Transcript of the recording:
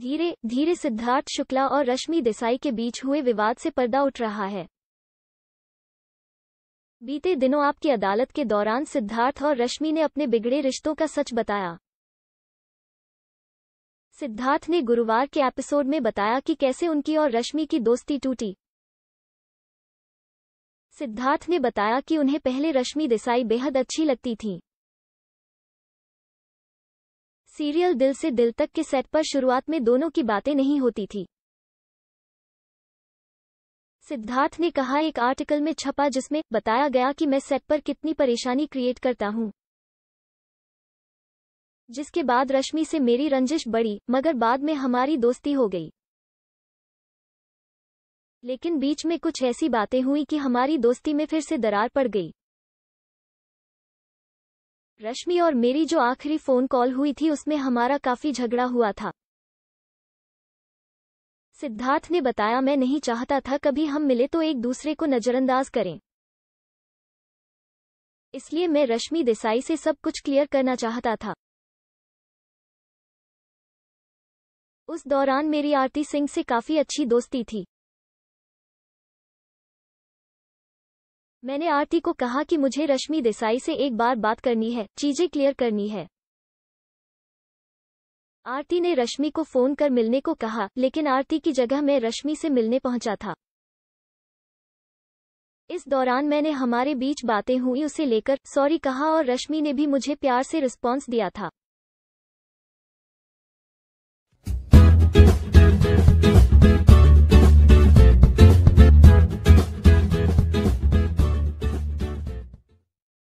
धीरे धीरे सिद्धार्थ शुक्ला और रश्मि देसाई के बीच हुए विवाद से पर्दा उठ रहा है बीते दिनों आपकी अदालत के दौरान सिद्धार्थ और रश्मि ने अपने बिगड़े रिश्तों का सच बताया सिद्धार्थ ने गुरुवार के एपिसोड में बताया कि कैसे उनकी और रश्मि की दोस्ती टूटी सिद्धार्थ ने बताया कि उन्हें पहले रश्मि देसाई बेहद अच्छी लगती थीं सीरियल दिल से दिल तक के सेट पर शुरुआत में दोनों की बातें नहीं होती थी सिद्धार्थ ने कहा एक आर्टिकल में छपा जिसमें बताया गया कि मैं सेट पर कितनी परेशानी क्रिएट करता हूं जिसके बाद रश्मि से मेरी रंजिश बढ़ी मगर बाद में हमारी दोस्ती हो गई लेकिन बीच में कुछ ऐसी बातें हुई कि हमारी दोस्ती में फिर से दरार पड़ गई रश्मि और मेरी जो आखिरी फोन कॉल हुई थी उसमें हमारा काफी झगड़ा हुआ था सिद्धार्थ ने बताया मैं नहीं चाहता था कभी हम मिले तो एक दूसरे को नजरअंदाज करें इसलिए मैं रश्मि देसाई से सब कुछ क्लियर करना चाहता था उस दौरान मेरी आरती सिंह से काफी अच्छी दोस्ती थी मैंने आरती को कहा कि मुझे रश्मि देसाई से एक बार बात करनी है चीजें क्लियर करनी है आरती ने रश्मि को फोन कर मिलने को कहा लेकिन आरती की जगह मैं रश्मि से मिलने पहुंचा था इस दौरान मैंने हमारे बीच बातें हुई उसे लेकर सॉरी कहा और रश्मि ने भी मुझे प्यार से रिस्पॉन्स दिया था